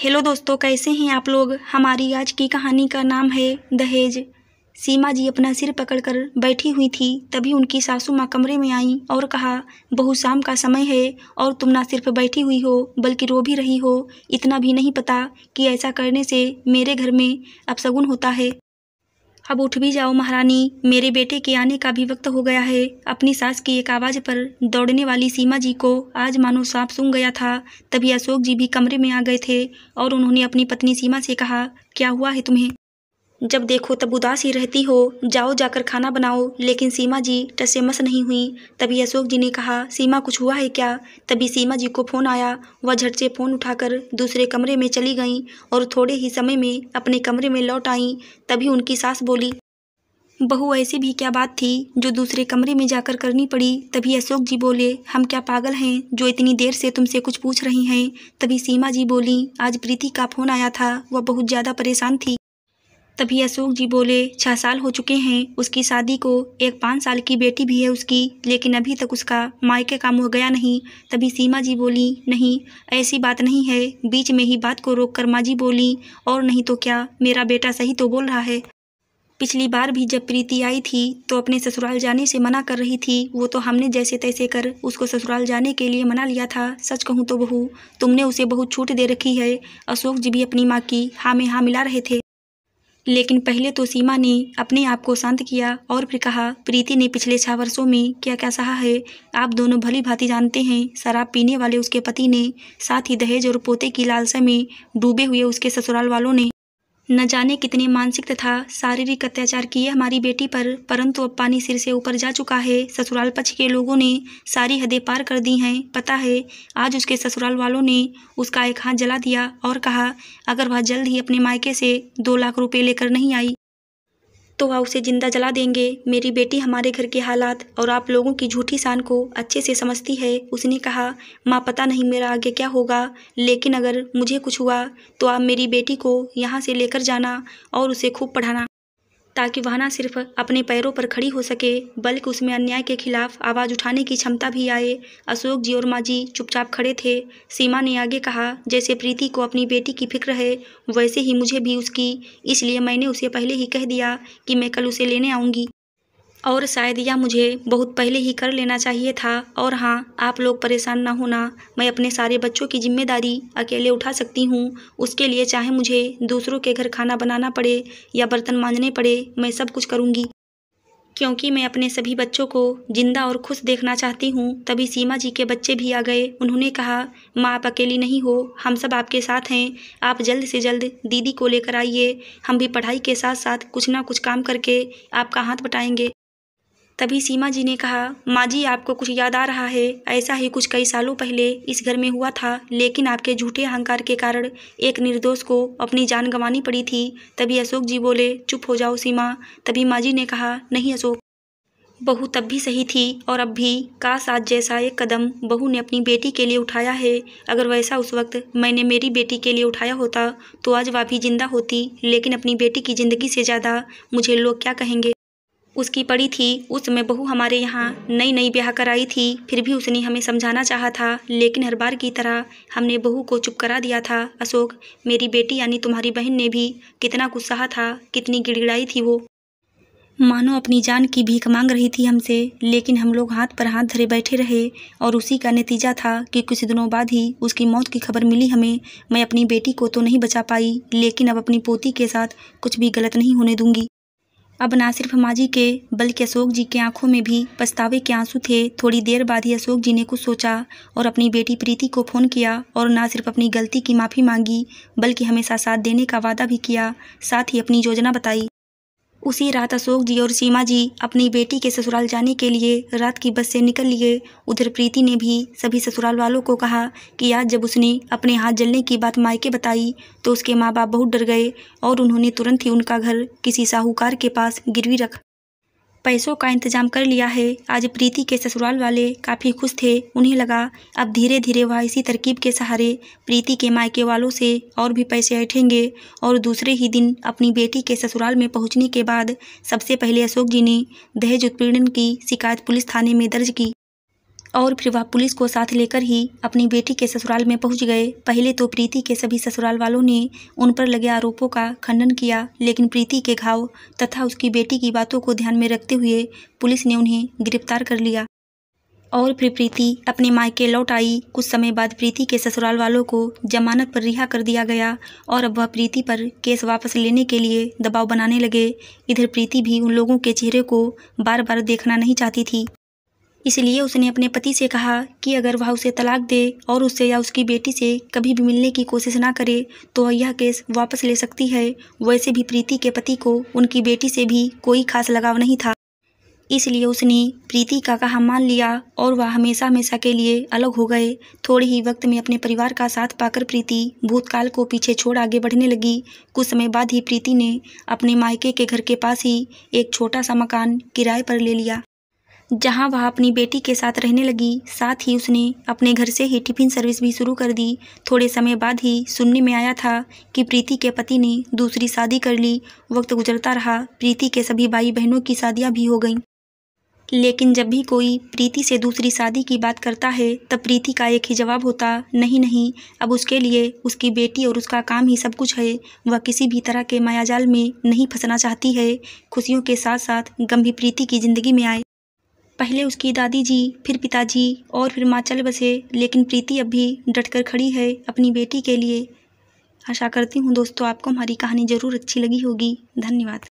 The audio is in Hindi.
हेलो दोस्तों कैसे हैं आप लोग हमारी आज की कहानी का नाम है दहेज सीमा जी अपना सिर पकड़कर बैठी हुई थी तभी उनकी सासू माँ कमरे में आई और कहा बहु शाम का समय है और तुम ना सिर्फ बैठी हुई हो बल्कि रो भी रही हो इतना भी नहीं पता कि ऐसा करने से मेरे घर में अपसगुन होता है अब उठ भी जाओ महारानी मेरे बेटे के आने का भी वक्त हो गया है अपनी सास की एक आवाज़ पर दौड़ने वाली सीमा जी को आज मानो सांप सूंघ गया था तभी अशोक जी भी कमरे में आ गए थे और उन्होंने अपनी पत्नी सीमा से कहा क्या हुआ है तुम्हें जब देखो तब उदास ही रहती हो जाओ जाकर खाना बनाओ लेकिन सीमा जी टसेमस नहीं हुई तभी अशोक जी ने कहा सीमा कुछ हुआ है क्या तभी सीमा जी को फ़ोन आया वह झट से फ़ोन उठाकर दूसरे कमरे में चली गईं और थोड़े ही समय में अपने कमरे में लौट आईं तभी उनकी सास बोली बहू ऐसी भी क्या बात थी जो दूसरे कमरे में जाकर करनी पड़ी तभी अशोक जी बोले हम क्या पागल हैं जो इतनी देर से तुमसे कुछ पूछ रही हैं तभी सीमा जी बोली आज प्रीति का फोन आया था वह बहुत ज़्यादा परेशान थी तभी अशोक जी बोले छः साल हो चुके हैं उसकी शादी को एक पाँच साल की बेटी भी है उसकी लेकिन अभी तक उसका मायके का मुँह गया नहीं तभी सीमा जी बोली नहीं ऐसी बात नहीं है बीच में ही बात को रोक कर माँ जी बोली और नहीं तो क्या मेरा बेटा सही तो बोल रहा है पिछली बार भी जब प्रीति आई थी तो अपने ससुराल जाने से मना कर रही थी वो तो हमने जैसे तैसे कर उसको ससुराल जाने के लिए मना लिया था सच कहूँ तो बहू तुमने उसे बहुत छूट दे रखी है अशोक जी भी अपनी माँ की हाँ में हाँ मिला रहे थे लेकिन पहले तो सीमा ने अपने आप को शांत किया और फिर कहा प्रीति ने पिछले छह वर्षों में क्या क्या सहा है आप दोनों भली भांति जानते हैं शराब पीने वाले उसके पति ने साथ ही दहेज और पोते की लालसा में डूबे हुए उसके ससुराल वालों ने न जाने कितने मानसिक तथा शारीरिक अत्याचार किए हमारी बेटी पर परंतु अब पानी सिर से ऊपर जा चुका है ससुराल पक्ष के लोगों ने सारी हदें पार कर दी हैं पता है आज उसके ससुराल वालों ने उसका एक हाथ जला दिया और कहा अगर वह जल्द ही अपने मायके से दो लाख रुपए लेकर नहीं आई तो वह उसे जिंदा जला देंगे मेरी बेटी हमारे घर के हालात और आप लोगों की झूठी शान को अच्छे से समझती है उसने कहा माँ पता नहीं मेरा आगे क्या होगा लेकिन अगर मुझे कुछ हुआ तो आप मेरी बेटी को यहाँ से लेकर जाना और उसे खूब पढ़ाना ताकि वह न सिर्फ अपने पैरों पर खड़ी हो सके बल्कि उसमें अन्याय के खिलाफ आवाज़ उठाने की क्षमता भी आए अशोक जी और माँ जी चुपचाप खड़े थे सीमा ने आगे कहा जैसे प्रीति को अपनी बेटी की फिक्र है वैसे ही मुझे भी उसकी इसलिए मैंने उसे पहले ही कह दिया कि मैं कल उसे लेने आऊँगी और शायद यह मुझे बहुत पहले ही कर लेना चाहिए था और हाँ आप लोग परेशान ना होना मैं अपने सारे बच्चों की जिम्मेदारी अकेले उठा सकती हूँ उसके लिए चाहे मुझे दूसरों के घर खाना बनाना पड़े या बर्तन मांजने पड़े मैं सब कुछ करूँगी क्योंकि मैं अपने सभी बच्चों को जिंदा और खुश देखना चाहती हूँ तभी सीमा जी के बच्चे भी आ गए उन्होंने कहा माँ आप अकेली नहीं हो हम सब आपके साथ हैं आप जल्द से जल्द दीदी को लेकर आइए हम भी पढ़ाई के साथ साथ कुछ ना कुछ काम करके आपका हाथ बटाएंगे तभी सीमा जी ने कहा माँ जी आपको कुछ याद आ रहा है ऐसा ही कुछ कई सालों पहले इस घर में हुआ था लेकिन आपके झूठे अहंकार के कारण एक निर्दोष को अपनी जान गंवानी पड़ी थी तभी अशोक जी बोले चुप हो जाओ सीमा तभी माँ जी ने कहा नहीं अशोक बहू तब भी सही थी और अब भी काश आज जैसा एक कदम बहू ने अपनी बेटी के लिए उठाया है अगर वैसा उस वक्त मैंने मेरी बेटी के लिए उठाया होता तो आज वह भी जिंदा होती लेकिन अपनी बेटी की ज़िंदगी से ज़्यादा मुझे लोग क्या कहेंगे उसकी पड़ी थी उसमें बहू हमारे यहाँ नई नई ब्याह कर आई थी फिर भी उसने हमें समझाना चाहा था लेकिन हर बार की तरह हमने बहू को चुप करा दिया था अशोक मेरी बेटी यानी तुम्हारी बहन ने भी कितना सहा था कितनी गिड़गिड़ाई थी वो मानो अपनी जान की भीख मांग रही थी हमसे लेकिन हम लोग हाथ पर हाथ धरे बैठे रहे और उसी का नतीजा था कि कुछ दिनों बाद ही उसकी मौत की खबर मिली हमें मैं अपनी बेटी को तो नहीं बचा पाई लेकिन अब अपनी पोती के साथ कुछ भी गलत नहीं होने दूंगी अब ना सिर्फ माजी के बल्कि अशोक जी के आंखों में भी पछतावे के आंसू थे थोड़ी देर बाद ही अशोक जी ने कुछ सोचा और अपनी बेटी प्रीति को फ़ोन किया और ना सिर्फ अपनी गलती की माफ़ी मांगी बल्कि हमेशा साथ देने का वादा भी किया साथ ही अपनी योजना बताई उसी रात अशोक जी और सीमा जी अपनी बेटी के ससुराल जाने के लिए रात की बस से निकल लिए उधर प्रीति ने भी सभी ससुराल वालों को कहा कि आज जब उसने अपने हाथ जलने की बात मायके बताई तो उसके माँ बाप बहुत डर गए और उन्होंने तुरंत ही उनका घर किसी साहूकार के पास गिरवी रख पैसों का इंतजाम कर लिया है आज प्रीति के ससुराल वाले काफ़ी खुश थे उन्हें लगा अब धीरे धीरे वह इसी तरकीब के सहारे प्रीति के मायके वालों से और भी पैसे ऐठेंगे और दूसरे ही दिन अपनी बेटी के ससुराल में पहुंचने के बाद सबसे पहले अशोक जी ने दहेज उत्पीड़न की शिकायत पुलिस थाने में दर्ज की और फिर वह पुलिस को साथ लेकर ही अपनी बेटी के ससुराल में पहुंच गए पहले तो प्रीति के सभी ससुराल वालों ने उन पर लगे आरोपों का खंडन किया लेकिन प्रीति के घाव तथा उसकी बेटी की बातों को ध्यान में रखते हुए पुलिस ने उन्हें गिरफ्तार कर लिया और फिर प्रीति अपने मायके लौट आई कुछ समय बाद प्रीति के ससुराल वालों को जमानत पर रिहा कर दिया गया और अब वह प्रीति पर केस वापस लेने के लिए दबाव बनाने लगे इधर प्रीति भी उन लोगों के चेहरे को बार बार देखना नहीं चाहती थी इसलिए उसने अपने पति से कहा कि अगर वह उसे तलाक दे और उससे या उसकी बेटी से कभी भी मिलने की कोशिश ना करे तो वह यह केस वापस ले सकती है वैसे भी प्रीति के पति को उनकी बेटी से भी कोई खास लगाव नहीं था इसलिए उसने प्रीति का कहा मान लिया और वह हमेशा हमेशा के लिए अलग हो गए थोड़े ही वक्त में अपने परिवार का साथ पाकर प्रीति भूतकाल को पीछे छोड़ आगे बढ़ने लगी कुछ समय बाद ही प्रीति ने अपने मायके के घर के पास ही एक छोटा सा मकान किराए पर ले लिया जहां वह अपनी बेटी के साथ रहने लगी साथ ही उसने अपने घर से ही टिफिन सर्विस भी शुरू कर दी थोड़े समय बाद ही सुनने में आया था कि प्रीति के पति ने दूसरी शादी कर ली वक्त गुजरता रहा प्रीति के सभी भाई बहनों की शादियाँ भी हो गईं लेकिन जब भी कोई प्रीति से दूसरी शादी की बात करता है तब प्रीति का एक ही जवाब होता नहीं नहीं अब उसके लिए उसकी बेटी और उसका काम ही सब कुछ है वह किसी भी तरह के मायाजाल में नहीं फंसना चाहती है खुशियों के साथ साथ गम भी प्रीति की ज़िंदगी में आए पहले उसकी दादी जी फिर पिताजी और फिर माँ चल बसे लेकिन प्रीति अब भी डट कर खड़ी है अपनी बेटी के लिए आशा करती हूँ दोस्तों आपको हमारी कहानी ज़रूर अच्छी लगी होगी धन्यवाद